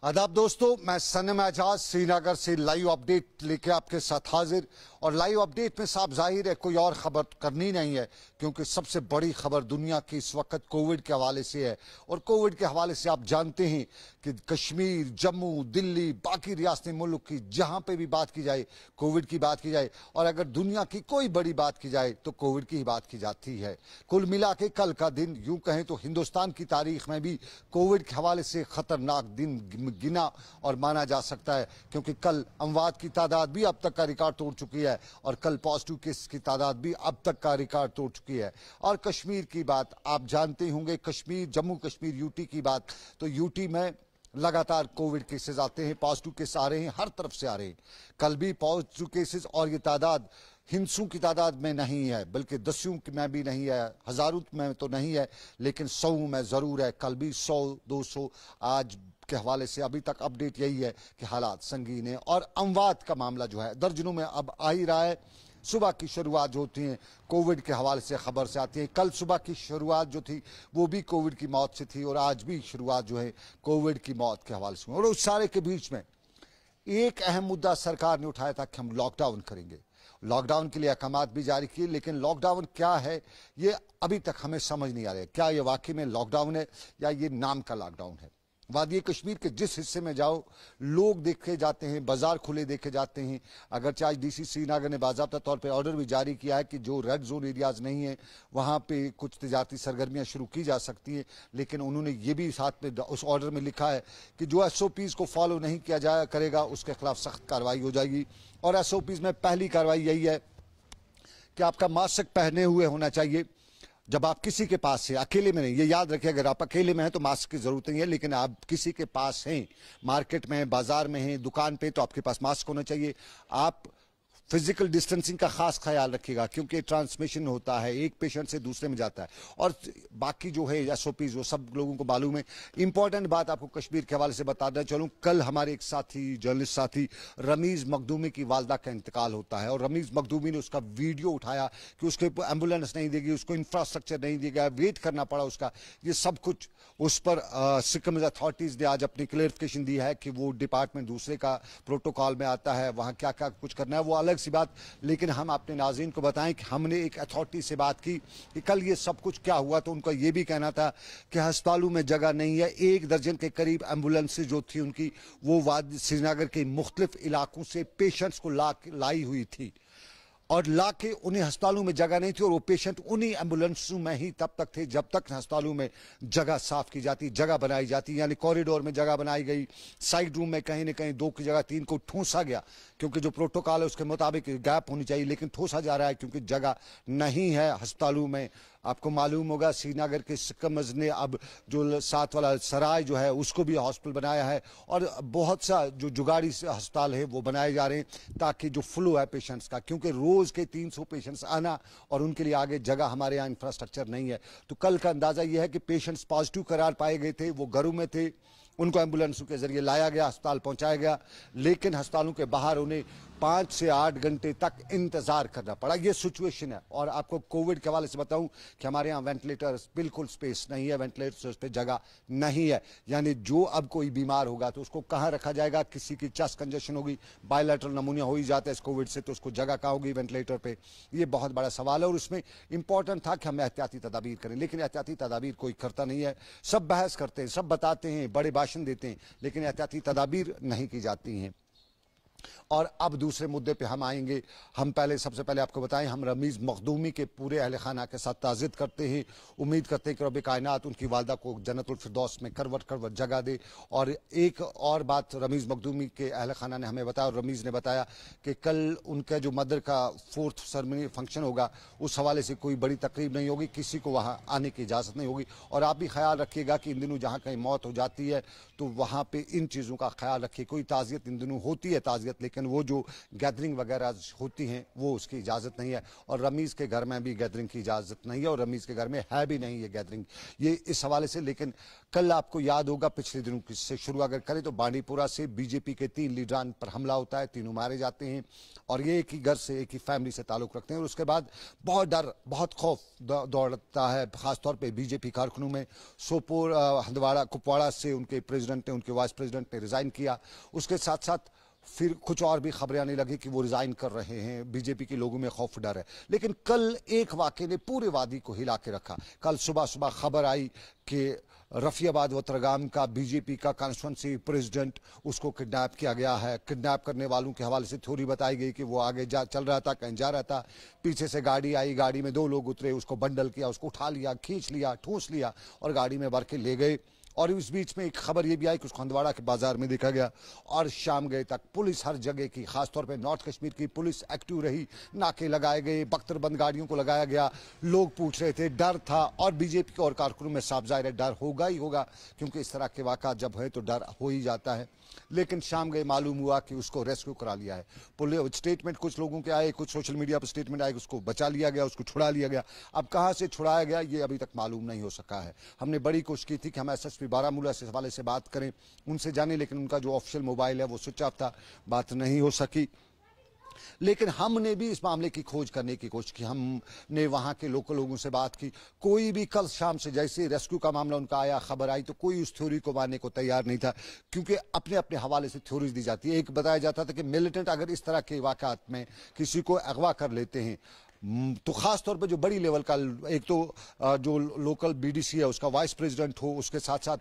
आदाब दोस्तों मैं सनम एजाज श्रीनगर से लाइव अपडेट लेके आपके साथ हाजिर और लाइव अपडेट में साफ जाहिर है कोई और खबर तो करनी नहीं है क्योंकि सबसे बड़ी खबर दुनिया की इस वक्त कोविड के हवाले से है और कोविड के हवाले से आप जानते हैं कि कश्मीर जम्मू दिल्ली बाकी रियाती मुल्क की जहां पे भी बात की जाए कोविड की बात की जाए और अगर दुनिया की कोई बड़ी बात की जाए तो कोविड की ही बात की जाती है कुल मिला के कल का दिन यूं कहें तो हिंदुस्तान की तारीख में भी कोविड के हवाले से खतरनाक दिन में गिना और माना जा सकता है क्योंकि कल अमवात की तादाद भी अब तक का रिकॉर्ड तोड़ चुकी है और कल पॉजिटिव केस की तादाद भी अब तक का रिकॉर्ड तोड़ चुकी है और कश्मीर की बात आप जानते होंगे कश्मीर जम्मू कश्मीर यूटी की बात तो यूटी में लगातार कोविड केसेस आते हैं पॉजिटिव केस आ रहे हैं हर तरफ से आ रहे हैं कल भी पॉजिटिव केसेस और ये तादाद हिंसों की तादाद में नहीं है बल्कि दसियों में भी नहीं है हजारों में तो नहीं है लेकिन सौ में ज़रूर है कल भी सौ दो सौ आज के हवाले से अभी तक अपडेट यही है कि हालात संगीन है और अमवात का मामला जो है दर्जनों में अब आ ही रहा है सुबह की शुरुआत जो होती है कोविड के हवाले से खबर से आती है कल सुबह की शुरुआत जो थी वो भी कोविड की मौत से थी और आज भी शुरुआत जो है कोविड की मौत के हवाले से और उस सारे के बीच में एक अहम मुद्दा सरकार ने उठाया था कि हम लॉकडाउन करेंगे लॉकडाउन के लिए अहकाम भी जारी किए लेकिन लॉकडाउन क्या है ये अभी तक हमें समझ नहीं आ रहा है क्या ये वाकई में लॉकडाउन है या ये नाम का लॉकडाउन है वादी कश्मीर के जिस हिस्से में जाओ लोग देखे जाते हैं बाजार खुले देखे जाते हैं अगरचे आज डीसी श्रीनगर ने बाबा तौर पे ऑर्डर भी जारी किया है कि जो रेड जोन एरियाज नहीं है वहाँ पे कुछ तजारती सरगर्मियाँ शुरू की जा सकती हैं लेकिन उन्होंने ये भी साथ में उस ऑर्डर में लिखा है कि जो एस ओ पीज़ को फॉलो नहीं किया जाया करेगा उसके खिलाफ सख्त कार्रवाई हो जाएगी और एस ओ पीज़ में पहली कार्रवाई यही है कि आपका मास्क पहने हुए होना चाहिए जब आप किसी के पास हैं अकेले में नहीं ये याद रखिए अगर आप अकेले में हैं तो मास्क की जरूरत नहीं है लेकिन आप किसी के पास हैं मार्केट में हैं बाजार में हैं दुकान पे तो आपके पास मास्क होना चाहिए आप फिजिकल डिस्टेंसिंग का खास ख्याल रखिएगा क्योंकि ट्रांसमिशन होता है एक पेशेंट से दूसरे में जाता है और बाकी जो है एस ओ वो सब लोगों को मालूम है इंपॉर्टेंट बात आपको कश्मीर के हवाले से बताना चलूँ कल हमारे एक साथी जर्नलिस्ट साथी रमीज़ मखदूमी की वालदा का इंतकाल होता है और रमीज़ मखदूमी ने उसका वीडियो उठाया कि उसके एम्बुलेंस नहीं देगी उसको इंफ्रास्ट्रक्चर नहीं दिया गया वेट करना पड़ा उसका ये सब कुछ उस पर सिक्किम अथॉरिटीज़ ने आज अपनी क्लेरिफिकेशन दी है कि वो डिपार्टमेंट दूसरे का प्रोटोकॉल में आता है वहाँ क्या क्या कुछ करना है वो अलग अलग सी बात लेकिन हम अपने नाजीन को बताएं कि हमने एक अथॉरिटी से बात की कि कल ये सब कुछ क्या हुआ तो उनका ये भी कहना था कि अस्पतालों में जगह नहीं है एक दर्जन के करीब एम्बुलेंस जो थी उनकी वो वाद श्रीनगर के मुख्तलिफ इलाकों से पेशेंट्स को ला लाई हुई थी और ला के उन्हें अस्पतालों में जगह नहीं थी और वो पेशेंट उन्हीं एम्बुलेंसों में ही तब तक थे जब तक अस्पतालों में जगह साफ की जाती जगह बनाई जाती यानी कॉरिडोर में जगह बनाई गई साइड रूम में कहीं ना कहीं दो की जगह तीन को ठूसा गया क्योंकि जो प्रोटोकॉल है उसके मुताबिक गैप होनी चाहिए लेकिन ठूसा जा रहा है क्योंकि जगह नहीं है अस्पतालों में आपको मालूम होगा श्रीनगर के सिकमज ने अब जो साथ वाला सराय जो है उसको भी हॉस्पिटल बनाया है और बहुत सा जो जुगाड़ी अस्पताल है वो बनाए जा रहे हैं ताकि जो फ्लो है पेशेंट्स का क्योंकि रोज़ के 300 पेशेंट्स आना और उनके लिए आगे जगह हमारे यहाँ इंफ्रास्ट्रक्चर नहीं है तो कल का अंदाज़ा यह है कि पेशेंट्स पॉजिटिव करार पाए गए थे वो घरों में थे उनको एम्बुलेंसों के जरिए लाया गया अस्पताल पहुंचाया गया लेकिन अस्पतालों के बाहर उन्हें पाँच से आठ घंटे तक इंतज़ार करना पड़ा ये सिचुएशन है और आपको कोविड के हवाले से बताऊं कि हमारे यहाँ वेंटिलेटर्स बिल्कुल स्पेस नहीं है वेंटिलेटर्स पे जगह नहीं है यानी जो अब कोई बीमार होगा तो उसको कहाँ रखा जाएगा किसी की चेस्ट कंजेशन होगी बायोलेटरल नमूनिया हो ही जाता है इस कोविड से तो उसको जगह कहाँ होगी वेंटिलेटर पर यह बहुत बड़ा सवाल है और उसमें इंपॉर्टेंट था कि हम एहतियाती तदाबीर करें लेकिन एहतियाती तदाबीर कोई करता नहीं है सब बहस करते हैं सब बताते हैं बड़े भाषण देते हैं लेकिन एहतियाती तदाबीर नहीं की जाती हैं और अब दूसरे मुद्दे पे हम आएंगे हम पहले सबसे पहले आपको बताएं हम रमीज़ मखदूमी के पूरे अहल खाना के साथ ताज़िद करते हैं उम्मीद करते हैं कि रब कायनात उनकी वालदा को जन्नतफरदौस में करवट करवट जगह दे और एक और बात रमीज़ मखदूमी के अहल खाना ने हमें बताया और रमीज़ ने बताया कि कल उनका जो मदर का फोर्थ सरमनी फंक्शन होगा उस हवाले से कोई बड़ी तकरीब नहीं होगी किसी को वहाँ आने की इजाज़त नहीं होगी और आप भी ख्याल रखिएगा कि इन दिनों जहाँ कहीं मौत हो जाती है तो वहाँ पे इन चीज़ों का ख्याल रखे कोई ताज़ियत इन दिनों होती है ताज़ियत लेकिन वो जो गैदरिंग वगैरह होती हैं वो उसकी इजाज़त नहीं है और रमीज़ के घर में भी गैदरिंग की इजाज़त नहीं है और रमीज़ के घर में है भी नहीं ये गैदरिंग ये इस हवाले से लेकिन कल आपको याद होगा पिछले दिनों से शुरू अगर करें तो बांडीपुरा से बीजेपी के तीन लीडरान पर हमला होता है तीनों मारे जाते हैं और ये एक ही घर से एक ही फैमिली से ताल्लुक रखते हैं और उसके बाद बहुत डर बहुत खौफ दौड़ता है खासतौर पर बीजेपी कारखानों में सोपोर हंदवाड़ा कुपवाड़ा से उनके प्रेजिडेंट ने उनके वाइस प्रेजिडेंट ने रिजाइन किया उसके साथ साथ फिर कुछ और भी खबरें आने लगी कि वो रिजाइन कर रहे हैं बीजेपी के लोगों में खौफ डर है लेकिन कल एक वाक्य ने पूरे वादी को हिला के रखा कल सुबह सुबह खबर आई कि रफियाबाद वतरगाम का बीजेपी का कॉन्स्टिटेंसी प्रेसिडेंट उसको किडनैप किया गया है किडनैप करने वालों के हवाले से थ्योरी बताई गई कि वो आगे जा चल रहा था कहीं जा रहा था पीछे से गाड़ी आई गाड़ी में दो लोग उतरे उसको बंडल किया उसको उठा लिया खींच लिया ठूस लिया और गाड़ी में भर के ले गए और उस बीच में एक खबर यह भी आई कि उसको हंदवाड़ा के बाजार में देखा गया और शाम गए तक पुलिस हर जगह की खासतौर पर नॉर्थ कश्मीर की पुलिस एक्टिव रही नाके लगाए गए बख्तरबंद गाड़ियों को लगाया गया लोग पूछ रहे थे डर था और बीजेपी के और कारकुनों में साफ जाहिर है डर होगा ही होगा क्योंकि इस तरह के वाक़ जब है तो डर हो ही जाता है लेकिन शाम गए मालूम हुआ कि उसको रेस्क्यू करा लिया है पुलिस स्टेटमेंट कुछ लोगों के आए कुछ सोशल मीडिया पर स्टेटमेंट आए उसको बचा लिया गया उसको छुड़ा लिया गया अब कहाँ से छुड़ाया गया ये अभी तक मालूम नहीं हो सका है हमने बड़ी कोशिश की थी कि हम एस एसपी बारामूला से हवाले से बात करें उनसे जाने लेकिन उनका जो ऑफिशियल मोबाइल है वो स्विच ऑफ था बात नहीं हो सकी लेकिन हमने भी इस मामले की खोज करने की कोशिश की हमने वहां के लोकल लोगों से बात की कोई भी कल शाम से जैसे रेस्क्यू का मामला उनका आया खबर आई तो कोई उस थ्योरी को मानने को तैयार नहीं था क्योंकि अपने अपने हवाले से थ्योरीज दी जाती है एक बताया जाता था कि मिलिटेंट अगर इस तरह के वाकत में किसी को अगवा कर लेते हैं तो खास तौर पे जो बड़ी लेवल का एक तो जो लोकल बीडीसी है उसका वाइस प्रेसिडेंट हो उसके साथ साथ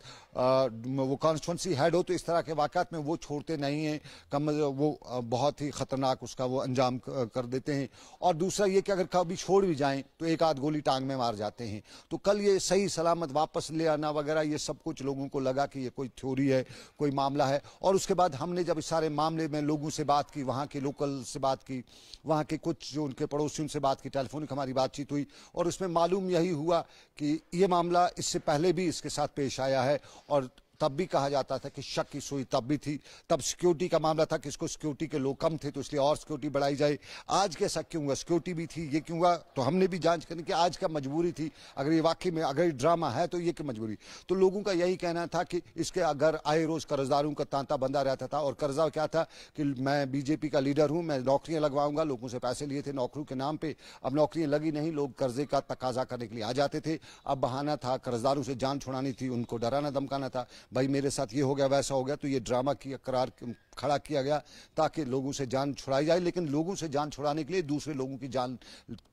वो कॉन्स्टिट्यूंसी हेड हो तो इस तरह के वाकत में वो छोड़ते नहीं हैं कम वो बहुत ही ख़तरनाक उसका वो अंजाम कर देते हैं और दूसरा ये कि अगर कभी छोड़ भी जाएं तो एक आध गोली टांग में मार जाते हैं तो कल ये सही सलामत वापस ले आना वगैरह ये सब कुछ लोगों को लगा कि ये कोई थ्योरी है कोई मामला है और उसके बाद हमने जब इस सारे मामले में लोगों से बात की वहाँ के लोकल से बात की वहाँ के कुछ जो उनके पड़ोसियों से बात बात की टेलीफोनिक हमारी बातचीत हुई और उसमें मालूम यही हुआ कि ये मामला इससे पहले भी इसके साथ पेश आया है और तब भी कहा जाता था कि शक की सुई तब भी थी तब सिक्योरिटी का मामला था कि इसको सिक्योरिटी के लोग कम थे तो इसलिए और सिक्योरिटी बढ़ाई जाए आज के शक क्यों हुआ सिक्योरिटी भी थी ये क्यों हुआ तो हमने भी जांच करनी कि आज का मजबूरी थी अगर ये वाकई में अगर ये ड्रामा है तो ये क्या मजबूरी तो लोगों का यही कहना था कि इसके अगर आए रोज कर्जदारों का तांता बंदा रहता था और कर्जा क्या था कि मैं बीजेपी का लीडर हूँ मैं नौकरियाँ लगवाऊंगा लोगों से पैसे लिए थे नौकरियों के नाम पर अब नौकरियाँ लगी नहीं लोग कर्जे का तकाजा करने के लिए आ जाते थे अब बहाना था कर्जदारों से जान छुड़ानी थी उनको डराना धमकाना था भाई मेरे साथ ये हो गया वैसा हो गया तो ये ड्रामा किया करार खड़ा किया गया ताकि लोगों से जान छुड़ाई जाए लेकिन लोगों से जान छुड़ाने के लिए दूसरे लोगों की जान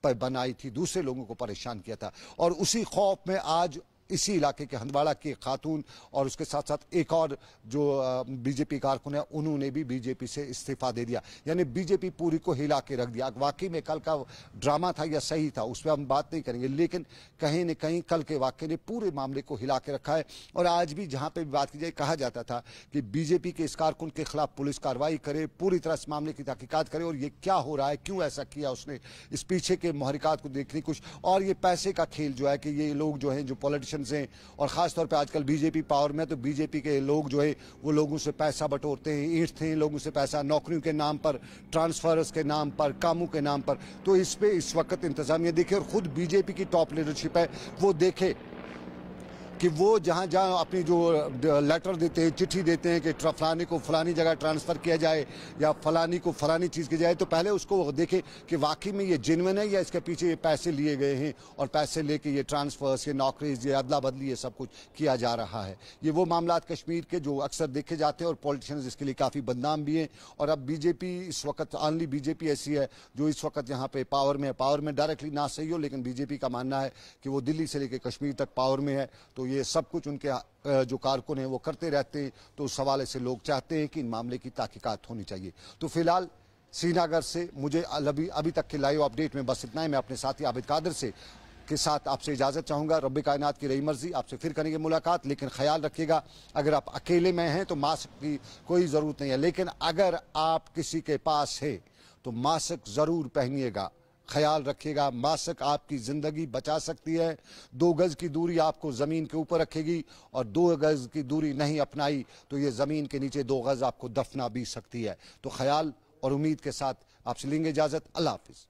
पर बनाई थी दूसरे लोगों को परेशान किया था और उसी खौफ में आज इसी इलाके के हंदवाड़ा की खातून और उसके साथ साथ एक और जो बीजेपी कारकुन है उन्होंने भी बीजेपी से इस्तीफा दे दिया यानी बीजेपी पूरी को हिला के रख दिया वाकई में कल का ड्रामा था या सही था उस पर हम बात नहीं करेंगे लेकिन कहीं ना कहीं कल के वाक्य ने पूरे मामले को हिला के रखा है और आज भी जहां पर भी बात की जाए कहा जाता था कि बीजेपी के इस कारकुन के खिलाफ पुलिस कार्रवाई करे पूरी तरह इस मामले की तहकीकत करे और ये क्या हो रहा है क्यों ऐसा किया उसने इस पीछे के महरिकात को देखने कुछ और ये पैसे का खेल जो है कि ये लोग जो है जो पॉलिटिशियन इलेक्शन हैं और ख़ासतौर पर आजकल बीजेपी पावर में तो बीजेपी के लोग जो है वो लोगों से पैसा बटोरते हैं ईंटते हैं लोगों से पैसा नौकरियों के नाम पर ट्रांसफर्स के नाम पर कामों के नाम पर तो इस पर इस वक्त इंतजामिया देखे और ख़ुद बीजेपी की टॉप लीडरशिप है वो देखे कि वो जहाँ जहाँ अपनी जो लेटर देते हैं चिट्ठी देते हैं कि फलानी को फलानी जगह ट्रांसफ़र किया जाए या फलानी को फलानी चीज़ की जाए तो पहले उसको देखें कि वाकई में ये जेनवन है या इसके पीछे ये पैसे लिए गए हैं और पैसे लेके ये ट्रांसफ़र्स ये नौकरीज ये अदला बदली ये सब कुछ किया जा रहा है ये वो मामला कश्मीर के जो अक्सर देखे जाते हैं और पॉलिटिशन इसके लिए काफ़ी बदनाम भी हैं और अब बीजेपी इस वक्त ऑनली बीजेपी ऐसी है जो इस वक्त यहाँ पर पावर में है पावर में डायरेक्टली ना सही हो लेकिन बीजेपी का मानना है कि वो दिल्ली से लेकर कश्मीर तक पावर में है तो ये सब कुछ उनके जो कारकुन हैं वो करते रहते हैं तो उस हवाले से लोग चाहते हैं कि इन मामले की तहकीकत होनी चाहिए तो फिलहाल श्रीनगर से मुझे अभी अभी तक के लाइव अपडेट में बस इतना ही मैं अपने साथी आबिद कादर से के साथ आपसे इजाज़त चाहूँगा रब कायनात की रही मर्ज़ी आपसे फिर करेंगे मुलाकात लेकिन ख्याल रखिएगा अगर आप अकेले में हैं तो मास्क की कोई ज़रूरत नहीं है लेकिन अगर आप किसी के पास है तो मास्क ज़रूर पहनिएगा ख्याल रखिएगा मास्क आपकी ज़िंदगी बचा सकती है दो गज़ की दूरी आपको ज़मीन के ऊपर रखेगी और दो गज़ की दूरी नहीं अपनाई तो ये ज़मीन के नीचे दो गज़ आपको दफना भी सकती है तो ख्याल और उम्मीद के साथ आपसे लेंगे इजाज़त अल्लाह हाफिज़